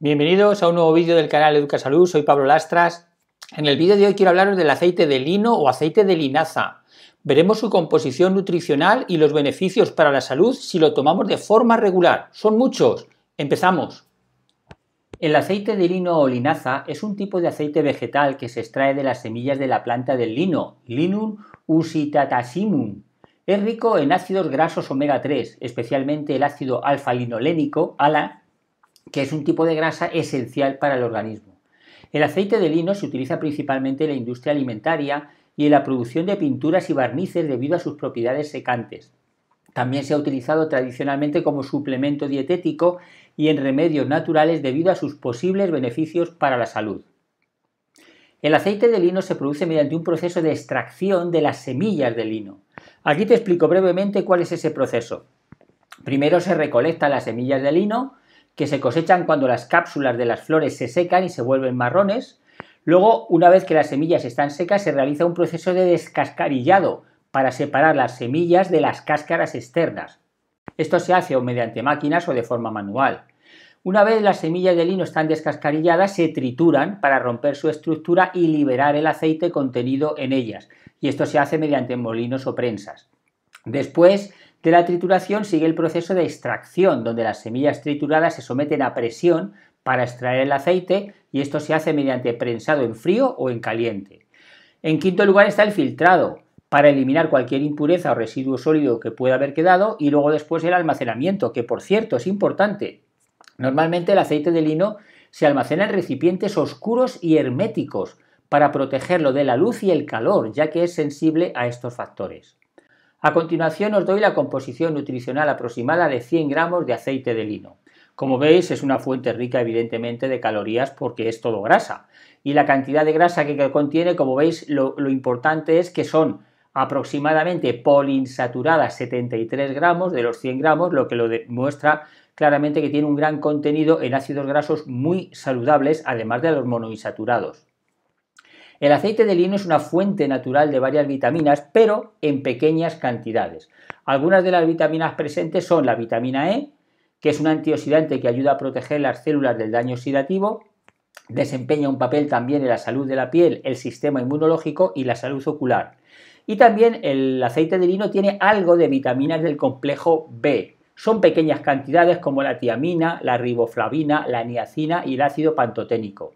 Bienvenidos a un nuevo vídeo del canal Educa Salud, soy Pablo Lastras. En el vídeo de hoy quiero hablaros del aceite de lino o aceite de linaza. Veremos su composición nutricional y los beneficios para la salud si lo tomamos de forma regular. Son muchos. Empezamos. El aceite de lino o linaza es un tipo de aceite vegetal que se extrae de las semillas de la planta del lino, Linum usitatissimum. Es rico en ácidos grasos omega 3, especialmente el ácido alfa-linolénico, ALA, que es un tipo de grasa esencial para el organismo. El aceite de lino se utiliza principalmente en la industria alimentaria y en la producción de pinturas y barnices debido a sus propiedades secantes. También se ha utilizado tradicionalmente como suplemento dietético y en remedios naturales debido a sus posibles beneficios para la salud. El aceite de lino se produce mediante un proceso de extracción de las semillas de lino. Aquí te explico brevemente cuál es ese proceso. Primero se recolectan las semillas de lino, que se cosechan cuando las cápsulas de las flores se secan y se vuelven marrones. Luego, una vez que las semillas están secas, se realiza un proceso de descascarillado para separar las semillas de las cáscaras externas. Esto se hace o mediante máquinas o de forma manual. Una vez las semillas de lino están descascarilladas, se trituran para romper su estructura y liberar el aceite contenido en ellas. Y esto se hace mediante molinos o prensas. Después de la trituración sigue el proceso de extracción, donde las semillas trituradas se someten a presión para extraer el aceite y esto se hace mediante prensado en frío o en caliente. En quinto lugar está el filtrado, para eliminar cualquier impureza o residuo sólido que pueda haber quedado y luego después el almacenamiento, que por cierto es importante. Normalmente el aceite de lino se almacena en recipientes oscuros y herméticos para protegerlo de la luz y el calor, ya que es sensible a estos factores. A continuación os doy la composición nutricional aproximada de 100 gramos de aceite de lino. Como veis es una fuente rica evidentemente de calorías porque es todo grasa. Y la cantidad de grasa que contiene, como veis, lo, importante es que son aproximadamente polinsaturadas 73 gramos de los 100 gramos, lo que lo demuestra claramente que tiene un gran contenido en ácidos grasos muy saludables, además de los monoinsaturados. El aceite de lino es una fuente natural de varias vitaminas, pero en pequeñas cantidades. Algunas de las vitaminas presentes son la vitamina E, que es un antioxidante que ayuda a proteger las células del daño oxidativo, desempeña un papel también en la salud de la piel, el sistema inmunológico y la salud ocular. Y también el aceite de lino tiene algo de vitaminas del complejo B. Son pequeñas cantidades como la tiamina, la riboflavina, la niacina y el ácido pantoténico.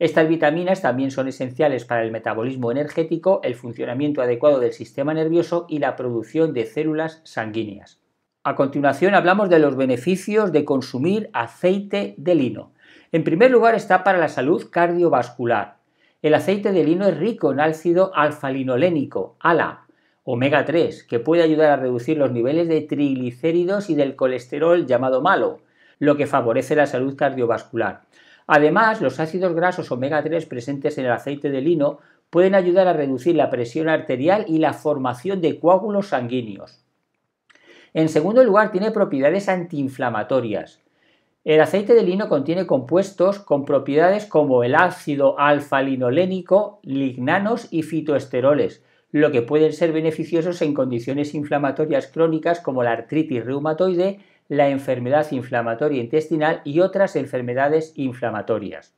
Estas vitaminas también son esenciales para el metabolismo energético, el funcionamiento adecuado del sistema nervioso y la producción de células sanguíneas. A continuación hablamos de los beneficios de consumir aceite de lino. En primer lugar está para la salud cardiovascular. El aceite de lino es rico en ácido alfa-linolénico, ALA, omega 3, que puede ayudar a reducir los niveles de triglicéridos y del colesterol llamado malo, lo que favorece la salud cardiovascular. Además, los ácidos grasos omega 3 presentes en el aceite de lino pueden ayudar a reducir la presión arterial y la formación de coágulos sanguíneos. En segundo lugar, tiene propiedades antiinflamatorias. El aceite de lino contiene compuestos con propiedades como el ácido alfa-linolénico, lignanos y fitoesteroles, lo que pueden ser beneficiosos en condiciones inflamatorias crónicas como la artritis reumatoide, la enfermedad inflamatoria intestinal y otras enfermedades inflamatorias.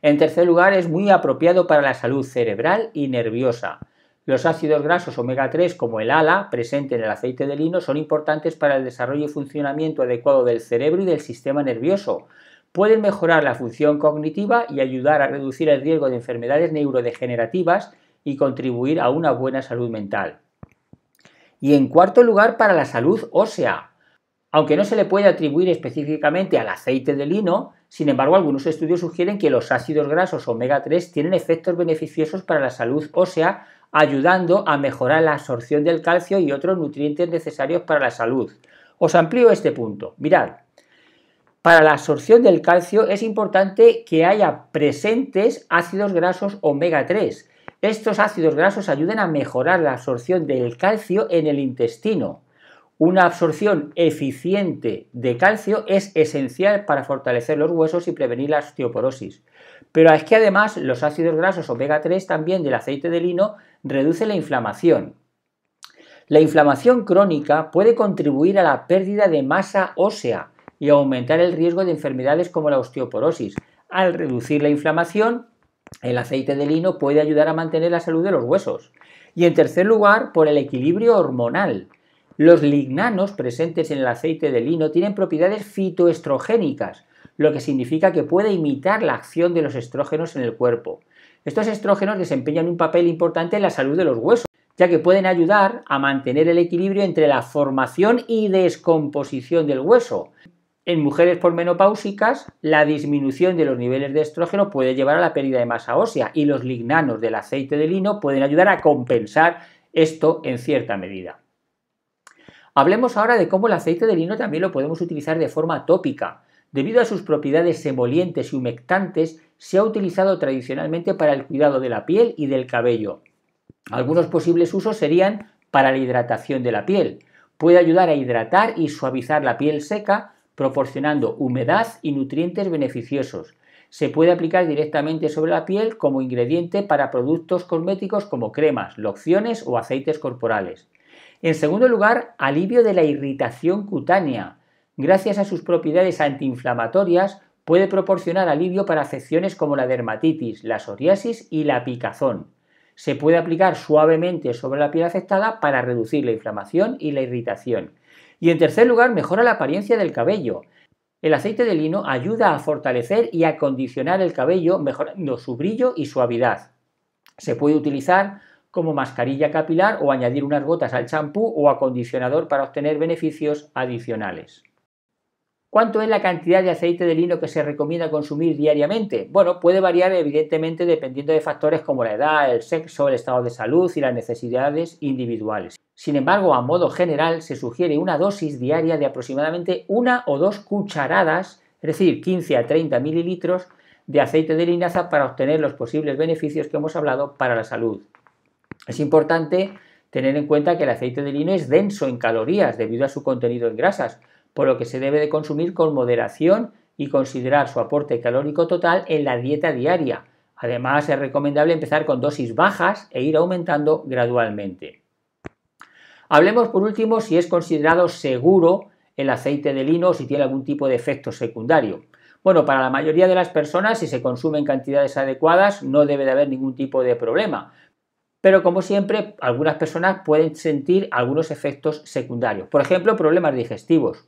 En tercer lugar, es muy apropiado para la salud cerebral y nerviosa. Los ácidos grasos omega 3 como el ALA, presente en el aceite de lino, son importantes para el desarrollo y funcionamiento adecuado del cerebro y del sistema nervioso. Pueden mejorar la función cognitiva y ayudar a reducir el riesgo de enfermedades neurodegenerativas y contribuir a una buena salud mental. Y en cuarto lugar, para la salud ósea. Aunque no se le puede atribuir específicamente al aceite de lino, sin embargo algunos estudios sugieren que los ácidos grasos omega 3 tienen efectos beneficiosos para la salud ósea, ayudando a mejorar la absorción del calcio y otros nutrientes necesarios para la salud. Os amplío este punto. Mirad, para la absorción del calcio es importante que haya presentes ácidos grasos omega 3. Estos ácidos grasos ayudan a mejorar la absorción del calcio en el intestino. Una absorción eficiente de calcio es esencial para fortalecer los huesos y prevenir la osteoporosis. Pero es que además los ácidos grasos omega 3 también del aceite de lino reduce la inflamación. La inflamación crónica puede contribuir a la pérdida de masa ósea y aumentar el riesgo de enfermedades como la osteoporosis. Al reducir la inflamación, el aceite de lino puede ayudar a mantener la salud de los huesos. Y en tercer lugar, por el equilibrio hormonal. Los lignanos presentes en el aceite de lino tienen propiedades fitoestrogénicas, lo que significa que puede imitar la acción de los estrógenos en el cuerpo. Estos estrógenos desempeñan un papel importante en la salud de los huesos, ya que pueden ayudar a mantener el equilibrio entre la formación y descomposición del hueso. En mujeres pormenopáusicas, la disminución de los niveles de estrógeno puede llevar a la pérdida de masa ósea y los lignanos del aceite de lino pueden ayudar a compensar esto en cierta medida. Hablemos ahora de cómo el aceite de lino también lo podemos utilizar de forma tópica. Debido a sus propiedades emolientes y humectantes, se ha utilizado tradicionalmente para el cuidado de la piel y del cabello. Algunos posibles usos serían para la hidratación de la piel. Puede ayudar a hidratar y suavizar la piel seca, proporcionando humedad y nutrientes beneficiosos. Se puede aplicar directamente sobre la piel como ingrediente para productos cosméticos como cremas, lociones o aceites corporales. En segundo lugar, alivio de la irritación cutánea. Gracias a sus propiedades antiinflamatorias, puede proporcionar alivio para afecciones como la dermatitis, la psoriasis y la picazón. Se puede aplicar suavemente sobre la piel afectada para reducir la inflamación y la irritación. Y en tercer lugar, mejora la apariencia del cabello. El aceite de lino ayuda a fortalecer y acondicionar el cabello mejorando su brillo y suavidad. Se puede utilizar como mascarilla capilar o añadir unas gotas al champú o acondicionador para obtener beneficios adicionales. ¿Cuánto es la cantidad de aceite de lino que se recomienda consumir diariamente? Bueno, puede variar evidentemente dependiendo de factores como la edad, el sexo, el estado de salud y las necesidades individuales. Sin embargo, a modo general se sugiere una dosis diaria de aproximadamente una o dos cucharadas, es decir, 15 a 30 mililitros de aceite de linaza para obtener los posibles beneficios que hemos hablado para la salud. Es importante tener en cuenta que el aceite de lino es denso en calorías debido a su contenido en grasas, por lo que se debe de consumir con moderación y considerar su aporte calórico total en la dieta diaria. Además, es recomendable empezar con dosis bajas e ir aumentando gradualmente. Hablemos por último si es considerado seguro el aceite de lino o si tiene algún tipo de efecto secundario. Bueno, para la mayoría de las personas, si se consume en cantidades adecuadas, no debe de haber ningún tipo de problema, pero como siempre, algunas personas pueden sentir algunos efectos secundarios. Por ejemplo, problemas digestivos.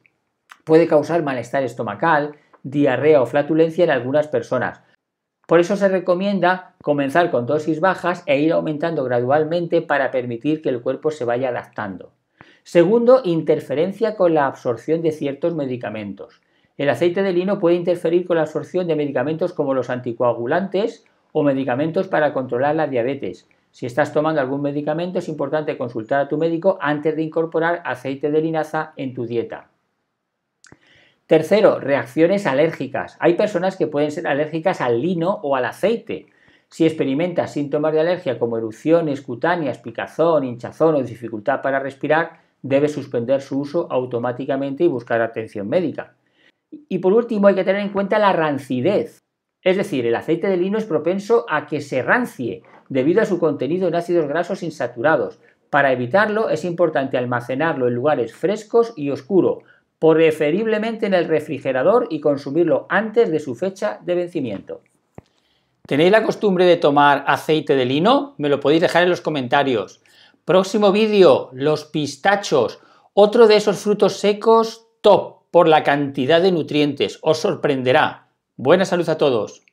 Puede causar malestar estomacal, diarrea o flatulencia en algunas personas. Por eso se recomienda comenzar con dosis bajas e ir aumentando gradualmente para permitir que el cuerpo se vaya adaptando. Segundo, interferencia con la absorción de ciertos medicamentos. El aceite de lino puede interferir con la absorción de medicamentos como los anticoagulantes o medicamentos para controlar la diabetes. Si estás tomando algún medicamento, es importante consultar a tu médico antes de incorporar aceite de linaza en tu dieta. Tercero, reacciones alérgicas. Hay personas que pueden ser alérgicas al lino o al aceite. Si experimentas síntomas de alergia como erupciones cutáneas, picazón, hinchazón o dificultad para respirar, debes suspender su uso automáticamente y buscar atención médica. Y por último, hay que tener en cuenta la rancidez. Es decir, el aceite de lino es propenso a que se rancie, debido a su contenido en ácidos grasos insaturados. Para evitarlo es importante almacenarlo en lugares frescos y oscuros, preferiblemente en el refrigerador y consumirlo antes de su fecha de vencimiento. ¿Tenéis la costumbre de tomar aceite de lino? Me lo podéis dejar en los comentarios. Próximo vídeo, los pistachos, otro de esos frutos secos top por la cantidad de nutrientes. Os sorprenderá. Buena salud a todos.